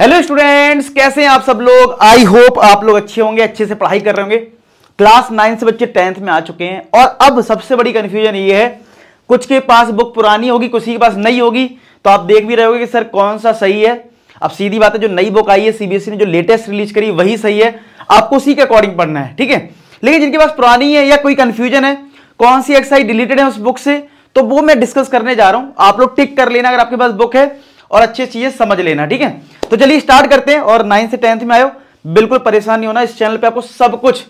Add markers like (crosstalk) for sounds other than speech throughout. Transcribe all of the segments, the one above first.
hello students कैसे हैं आप सब लोग आई होप आप लोग अच्छे होंगे अच्छे से पढ़ाई कर रहे होंगे क्लास नाइन से बच्चे टेंथ में आ चुके हैं और अब सबसे बड़ी कन्फ्यूजन ये है कुछ के पास बुक पुरानी होगी कुछ के पास नई होगी तो आप देख भी रहे होंगे कि सर कौन सा सही है अब सीधी बात है जो नई बुक आई है सीबीएसई e ने जो लेटेस्ट रिलीज करी वही सही है आपको उसी के अकॉर्डिंग पढ़ना है ठीक है लेकिन जिनके पास पुरानी है या कोई कन्फ्यूजन है कौन सी एक्सरसाइज डिलीटेड है उस बुक से तो वो मैं डिस्कस करने जा रहा हूं आप लोग टिक कर लेना अगर आपके पास बुक है और अच्छी चीजें समझ लेना ठीक है तो चलिए स्टार्ट करते हैं और नाइन्थ से टेंथ में आयो बिल्कुल परेशान नहीं होना इस चैनल पे आपको सब कुछ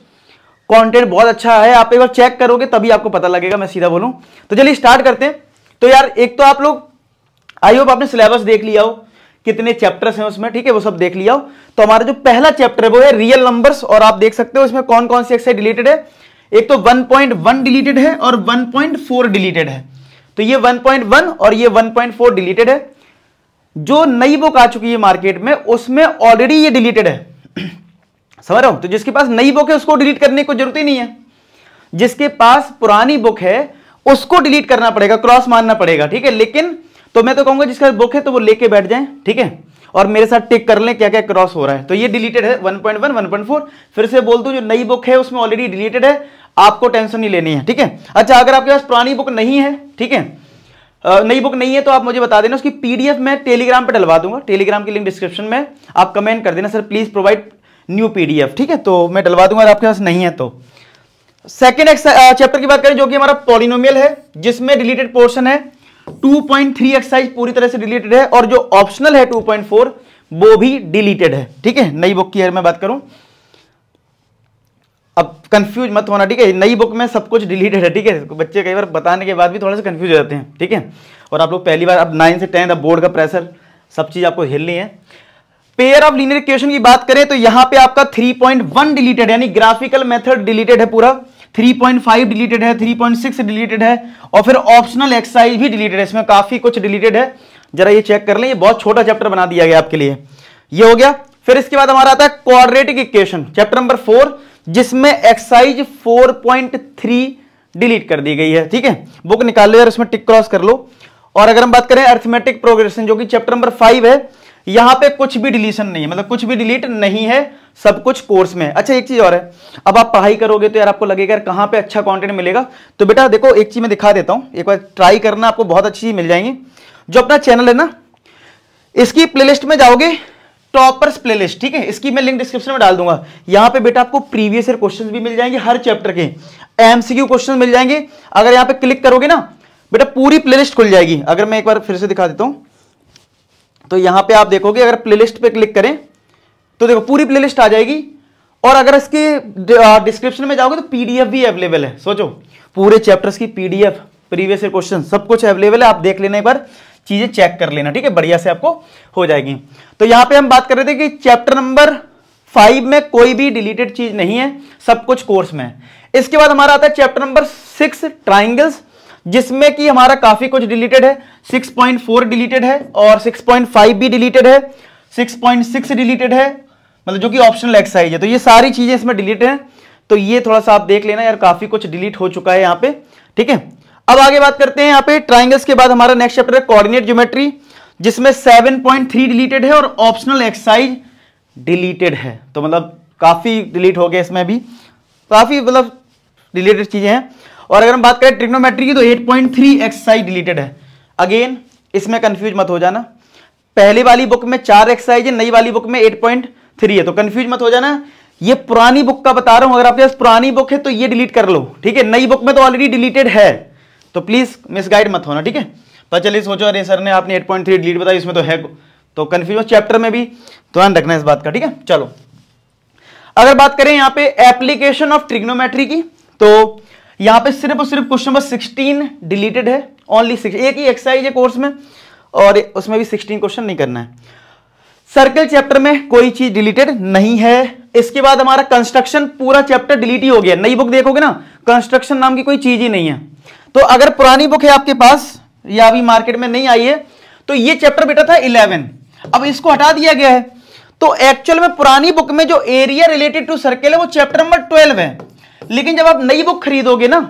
कंटेंट बहुत अच्छा है आप एक बार चेक करोगे तभी आपको पता लगेगा मैं सीधा बोलूं तो चलिए स्टार्ट करते हैं तो यार एक तो आप लोग आई होप आपने सिलेबस देख लिया हो कितने चैप्टर्स हैं उसमें ठीक है वो सब देख लिया हो तो हमारा जो पहला चैप्टर है वो है रियल नंबर्स और आप देख सकते हो इसमें कौन कौन सी एक्सरसाइज डिलीटेड है एक तो वन डिलीटेड है और वन डिलीटेड है तो ये वन और ये वन डिलीटेड है जो नई बुक आ चुकी है मार्केट में उसमें ऑलरेडी ये डिलीटेड है समझ रहा हूं तो जिसके पास नई बुक है उसको डिलीट करने की जरूरत ही नहीं है जिसके पास पुरानी बुक है उसको डिलीट करना पड़ेगा क्रॉस मारना पड़ेगा ठीक है लेकिन तो मैं तो कहूंगा पास बुक है तो वो लेके बैठ जाए ठीक है और मेरे साथ टिक कर लें क्या क्या क्रॉस हो रहा है तो ये डिलीटेड है 1.1 1.4 फिर से बोल दूं जो नई बुक है उसमें ऑलरेडी डिलीटेड है आपको टेंशन नहीं लेनी है ठीक है अच्छा अगर आपके पास पुरानी बुक नहीं है ठीक है नई बुक नहीं है तो आप मुझे बता देना उसकी पीडीएफ मैं टेलीग्राम पे डलवा दूंगा टेलीग्राम की लिंक डिस्क्रिप्शन में आप कमेंट कर देना sir please provide new PDF ठीक है तो मैं डलवा दूंगा अगर आपके पास नहीं है तो सेकेंड चैप्टर की बात करें जो कि हमारा पॉलिनोमियल है जिसमें रिलेटेड पोर्शन है टू एक्सरसाइज पूरी तरह से रिलेटेड है और जो ऑप्शनल है टू वो भी डिलीटेड है ठीक है नई बुक की अगर मैं बात करूं अब कंफ्यूज मत होना ठीक है नई बुक में सब कुछ डिलीटेड है ठीक है तो बच्चे कई बार बताने के बाद भी थोड़ा सा कंफ्यूज हो जाते हैं ठीक है और आप लोग पहली बार अब नाइन से टेंथ अब बोर्ड का प्रेशर सब चीज़ आपको हिलनी है पेयर ऑफ लीनियर इक्वेशन की बात करें तो यहां पे आपका 3.1 डिलीटेड यानी ग्राफिकल मेथड डिलीटेड है पूरा 3.5 डिलीटेड है 3.6 डिलीटेड है और फिर ऑप्शनल एक्सरसाइज भी डिलीटेड है इसमें काफी कुछ डिलीटेड है जरा ये चेक कर लें ये बहुत छोटा चैप्टर बना दिया गया आपके लिए ये हो गया फिर इसके बाद हमारा आता है quadratic equation chapter number four जिसमें एक्साइज 4.3 डिलीट कर दी गई है ठीक है बुक निकाल लो यार उसमें टिक क्रॉस कर लो और अगर हम बात करें अर्थमेटिक प्रोग्रेशन जो कि चैप्टर नंबर फाइव है यहां पे कुछ भी डिलीशन नहीं है मतलब कुछ भी डिलीट नहीं है सब कुछ कोर्स में अच्छा एक चीज और है अब आप पढ़ाई करोगे तो यार आपको लगेगा यार कहां पे अच्छा कंटेंट मिलेगा तो बेटा देखो एक चीज मैं दिखा देता हूं एक बार ट्राई करना आपको बहुत अच्छी चीज मिल जाएंगी जो अपना चैनल है ना इसकी प्लेलिस्ट में जाओगे टॉपर्स प्लेलिस्ट ठीक है इसकी मैं लिंक डिस्क्रिप्शन में डाल दूंगा यहां पे बेटा आपको प्रीवियस ईयर क्वेश्चंस भी मिल जाएंगे हर चैप्टर के एमसीक्यू क्वेश्चंस मिल जाएंगे अगर यहां पे क्लिक करोगे ना बेटा पूरी प्लेलिस्ट खुल जाएगी अगर मैं एक बार फिर से दिखा देता हूं तो यहां पर आप देखोगे अगर प्ले लिस्ट क्लिक करें तो देखो पूरी प्ले आ जाएगी और अगर इसके डिस्क्रिप्शन में जाओगे तो पीडीएफ भी अवेलेबल है सोचो पूरे चैप्टर्स की पीडीएफ प्रीवियस ईयर क्वेश्चन सब कुछ अवेलेबल है आप देख लेना एक बार चीजें चेक कर लेना ठीक है बढ़िया से आपको हो जाएगी तो यहां पे हम बात कर रहे थे कि चैप्टर नंबर फाइव में कोई भी डिलीटेड चीज नहीं है सब कुछ कोर्स में इसके बाद हमारा आता है चैप्टर नंबर सिक्स ट्राइंगल्स जिसमें कि हमारा काफी कुछ डिलीटेड है 6.4 डिलीटेड है और 6.5 भी डिलीटेड है 6.6 डिलीटेड है मतलब जो कि ऑप्शनल एक्सरसाइज है तो ये सारी चीजें इसमें डिलीट हैं तो ये थोड़ा सा आप देख लेना यार काफी कुछ डिलीट हो चुका है यहाँ पे ठीक है अब आगे बात करते हैं यहाँ पे ट्राइंगल्स के बाद हमारा नेक्स्ट चैप्टर है कोऑर्डिनेट ज्योमेट्री जिसमें 7.3 डिलीटेड है और ऑप्शनल एक्सरसाइज डिलीटेड है तो मतलब काफ़ी डिलीट हो गया इसमें भी काफ़ी मतलब डिलीटेड चीज़ें हैं और अगर हम बात करें ट्रिग्नोमेट्री की तो 8.3 एक्सरसाइज डिलीटेड है अगेन इसमें कंफ्यूज मत हो जाना पहली वाली बुक में चार एक्सरसाइज है नई वाली बुक में थ्री है तो कन्फ्यूज मत हो जाना ये पुरानी बुक का बता रहा हूं अगर आपके पास पुरानी बुक है तो ये डिलीट कर लो ठीक है नई बुक में तो ऑलरेडी डिलीटेड है तो प्लीज़ मिसगाइड मत होना ठीक है पर चलिए सोचो अरे सर ने आपने एट पॉइंट थ्री डिलीट बताया इसमें तो है तो कंफ्यूज चैप्टर में भी तो ध्यान रखना इस बात का ठीक है चलो अगर बात करें यहां पे एप्लीकेशन ऑफ ट्रिग्नोमेट्री की तो यहां पे सिर्फ और सिर्फ क्वेश्चन नंबर 16 डिलीटेड है ओनली सिक्स एक ही एक्सरसाइज है कोर्स में और उसमें भी 16 क्वेश्चन नहीं करना है सर्कल चैप्टर में कोई चीज डिलीटेड नहीं है इसके बाद हमारा कंस्ट्रक्शन पूरा चैप्टर डिलीट ही हो गया नई बुक देखोगे ना कंस्ट्रक्शन नाम की कोई चीज ही नहीं है तो अगर पुरानी बुक है आपके पास या अभी मार्केट में नहीं आई है तो ये चैप्टर बेटा था इलेवन अब इसको हटा दिया गया है तो एक्चुअल में पुरानी बुक में जो एरिया रिलेटेड टू सर्कल है वो चैप्टर नंबर ट्वेल्व है लेकिन जब आप नई बुक खरीदोगे ना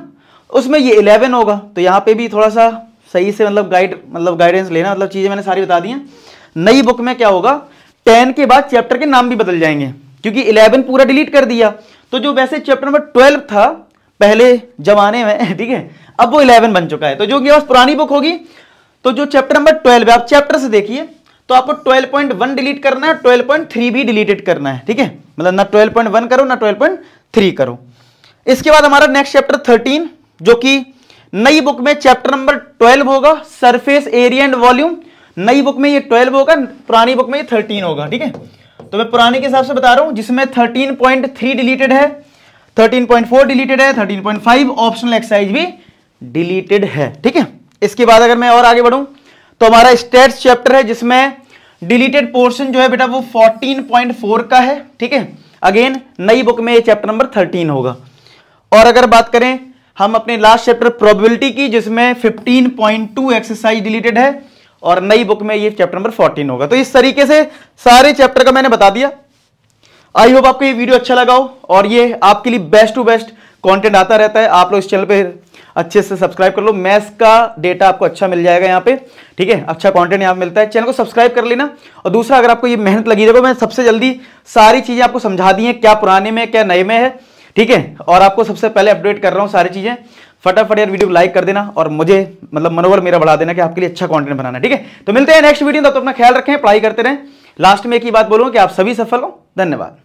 उसमें ये इलेवन होगा तो यहां पे भी थोड़ा सा सही से मतलब गाइड मतलब गाइडेंस लेना मतलब चीज़ें मैंने सारी बता दी हैं नई बुक में क्या होगा टेन के बाद चैप्टर के नाम भी बदल जाएंगे क्योंकि इलेवन पूरा डिलीट कर दिया तो जो वैसे चैप्टर नंबर ट्वेल्व था पहले जमाने में (laughs) ठीक है अब वो इलेवन बन चुका है तो जो कि पुरानी बुक होगी तो जो चैप्टर नंबर ट्वेल्व है आप चैप्टर से देखिए तो आपको ट्वेल्व पॉइंट वन डिलीट करना है ट्वेल्व पॉइंट थ्री भी डिलीटेड करना है ठीक है मतलब ना ट्वेल्व पॉइंट वन करो ना ट्वेल्व पॉइंट थ्री करो इसके बाद हमारा नेक्स्ट चैप्टर थर्टीन जो कि नई बुक में चैप्टर नंबर ट्वेल्व होगा सरफेस एरिया एंड वॉल्यूम नई बुक में ये ट्वेल्व होगा पुरानी बुक में ये थर्टीन होगा ठीक है तो मैं पुराने के हिसाब से बता रहा हूं जिसमें थर्टीन पॉइंट थ्री डिलीटेड है थर्टीन पॉइंट फोर डिलीटेड है thirteen point five optional exercise भी डिलीटेड है ठीक है इसके बाद अगर मैं और आगे बढ़ू तो हमारा स्टेट्स चैप्टर है जिसमें डिलीटेड पोर्शन जो है बेटा वो 14.4 का है ठीक है अगेन नई बुक में ये चैप्टर नंबर थर्टीन होगा और अगर बात करें हम अपने लास्ट चैप्टर प्रोबेबिलिटी की जिसमें 15.2 एक्सरसाइज डिलीटेड है और नई बुक में ये चैप्टर नंबर फोर्टीन होगा तो इस तरीके से सारे चैप्टर का मैंने बता दिया आई होप आपको ये वीडियो अच्छा लगा हो और ये आपके लिए बेस्ट टू बेस्ट कंटेंट आता रहता है आप लोग इस चैनल पे अच्छे से सब्सक्राइब कर लो मैथ्स का डेटा आपको अच्छा मिल जाएगा यहाँ पे ठीक है अच्छा कंटेंट यहाँ मिलता है चैनल को सब्सक्राइब कर लेना और दूसरा अगर आपको ये मेहनत लगी देखो मैं सबसे जल्दी सारी चीज़ें आपको समझा दी हैं क्या पुराने में क्या नए में है ठीक है और आपको सबसे पहले अपडेट कर रहा हूँ सारी चीज़ें फटाफट यार वीडियो को लाइक कर देना और मुझे मतलब मनोबल मेरा बढ़ा देना कि आपके लिए अच्छा कंटेंट बनाना ठीक है तो मिलते हैं नेक्स्ट वीडियो तब तो अपना ख्याल रखें पढ़ाई करते रहें लास्ट में एक ही बात बोलूँ कि आप सभी सफल हो धन्यवाद